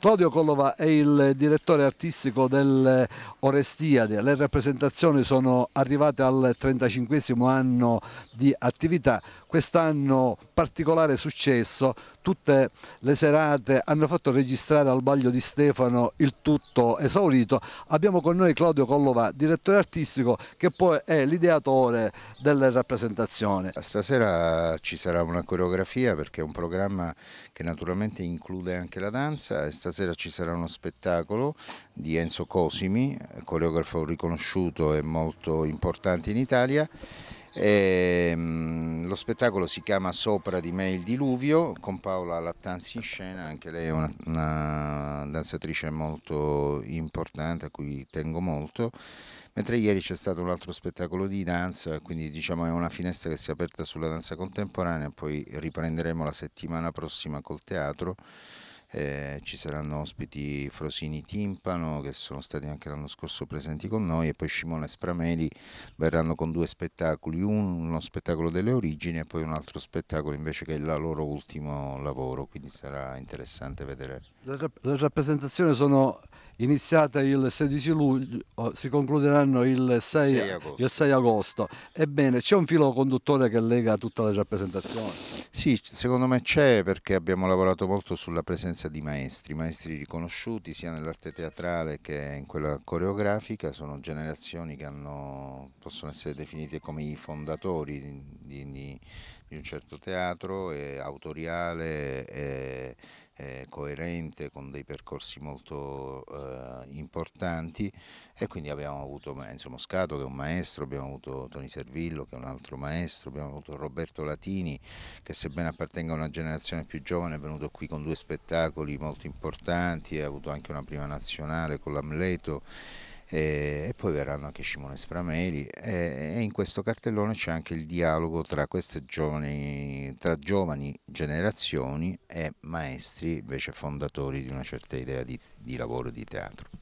Claudio Collova è il direttore artistico dell'Orestiade, eh, le rappresentazioni sono arrivate al 35 anno di attività, quest'anno particolare successo, tutte le serate hanno fatto registrare al Baglio di Stefano il tutto esaurito, abbiamo con noi Claudio Collova, direttore artistico che poi è l'ideatore delle rappresentazioni. Stasera ci sarà una coreografia perché è un programma che naturalmente include anche la danza e stasera stasera ci sarà uno spettacolo di Enzo Cosimi, coreografo riconosciuto e molto importante in Italia. E, ehm, lo spettacolo si chiama Sopra di me il diluvio con Paola Lattanzi in scena, anche lei è una, una danzatrice molto importante a cui tengo molto, mentre ieri c'è stato un altro spettacolo di danza, quindi diciamo è una finestra che si è aperta sulla danza contemporanea, poi riprenderemo la settimana prossima col teatro eh, ci saranno ospiti Frosini Timpano che sono stati anche l'anno scorso presenti con noi e poi Scimone Sprameli verranno con due spettacoli, uno spettacolo delle origini e poi un altro spettacolo invece che è il loro ultimo lavoro, quindi sarà interessante vedere. Le, rap- le rappresentazioni sono iniziate il 16 luglio, oh, si concluderanno il 6, 6 agosto. il 6 agosto. Ebbene, c'è un filo conduttore che lega tutta la rappresentazione? Sì, secondo me c'è perché abbiamo lavorato molto sulla presenza di maestri, maestri riconosciuti sia nell'arte teatrale che in quella coreografica, sono generazioni che hanno, possono essere definite come i fondatori di, di, di un certo teatro, e eh, autoriale. E eh, veramente con dei percorsi molto eh, importanti e quindi abbiamo avuto Enzo Moscato che è un maestro, abbiamo avuto Toni Servillo che è un altro maestro, abbiamo avuto Roberto Latini che sebbene appartenga a una generazione più giovane è venuto qui con due spettacoli molto importanti, ha avuto anche una prima nazionale con l'Amleto e poi verranno anche Simone Sframeli e, in questo cartellone c'è anche il dialogo tra queste giovani, tra giovani generazioni e maestri invece fondatori di una certa idea di, di lavoro di teatro.